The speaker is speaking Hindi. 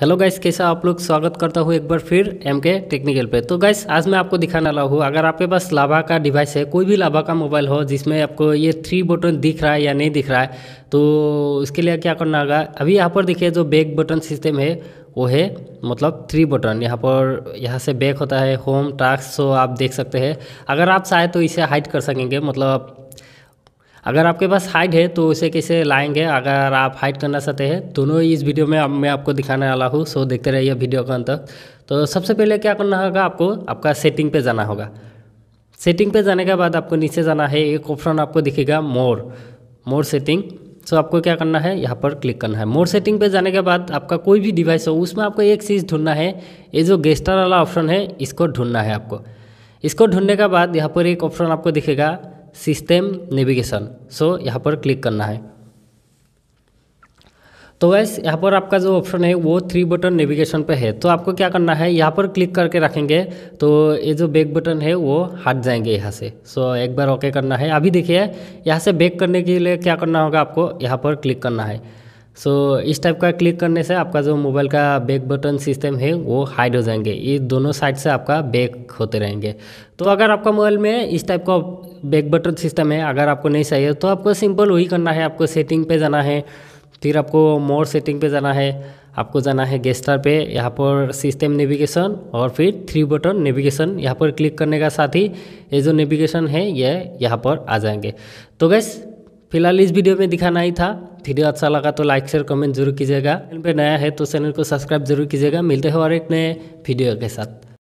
हेलो गाइस कैसा आप लोग स्वागत करता हूँ एक बार फिर एम के टेक्निकल पे तो गाइस आज मैं आपको दिखाने वाला हूँ अगर आपके पास लाभा का डिवाइस है कोई भी लाभा का मोबाइल हो जिसमें आपको ये थ्री बटन दिख रहा है या नहीं दिख रहा है तो इसके लिए क्या करना होगा अभी यहाँ पर देखिए जो बैक बटन सिस्टम है वो है मतलब थ्री बटन यहाँ पर यहाँ से बैक होता है होम टास्क सो आप देख सकते हैं अगर आप चाहें तो इसे हाइट कर सकेंगे मतलब अगर आपके पास हाइट है तो उसे कैसे लाएंगे अगर आप हाइट करना चाहते हैं दोनों इस वीडियो में मैं आपको दिखाने वाला हूँ सो देखते रहिए वीडियो का अंत तक तो सबसे पहले क्या करना होगा आपको आपका सेटिंग पे जाना होगा सेटिंग पे जाने के बाद आपको नीचे जाना है एक ऑप्शन आपको दिखेगा मोर मोर सेटिंग सो आपको क्या करना है यहाँ पर क्लिक करना है मोर सेटिंग पे जाने के बाद आपका कोई भी डिवाइस हो उसमें आपको एक चीज़ ढूंढना है ये जो गेस्टर वाला ऑप्शन है इसको ढूंढना है आपको इसको ढूंढने के बाद यहाँ पर एक ऑप्शन आपको दिखेगा सिस्टम नेविगेशन सो यहाँ पर क्लिक करना है तो वैस यहाँ पर आपका जो ऑप्शन है वो थ्री बटन नेविगेशन पे है तो आपको क्या करना है यहाँ पर क्लिक करके रखेंगे तो ये जो बैक बटन है वो हट जाएंगे यहाँ से सो एक बार ओके करना है अभी देखिए यहाँ से बैक करने के लिए क्या करना होगा आपको यहाँ पर क्लिक करना है सो so, इस टाइप का क्लिक करने से आपका जो मोबाइल का बैक बटन सिस्टम है वो हाइड हो जाएंगे ये दोनों साइड से आपका बैक होते रहेंगे तो अगर आपका मोबाइल में इस टाइप का बैक बटन सिस्टम है अगर आपको नहीं चाहिए तो आपको सिंपल वही करना है आपको सेटिंग पे जाना है फिर आपको मोर सेटिंग पे जाना है आपको जाना है गेस्टर पे यहाँ पर सिस्टम नेविगेशन और फिर थ्री बटन नेविगेशन यहाँ पर क्लिक करने का साथ ही ये जो नेविगेशन है ये यह यहाँ पर आ जाएंगे तो गैस फिलहाल इस वीडियो में दिखाना ही था वीडियो अच्छा लगा तो लाइक शेयर कमेंट जरूर कीजिएगा चैनल पर नया है तो चैनल को सब्सक्राइब जरूर कीजिएगा मिलते हैं और एक नए वीडियो के साथ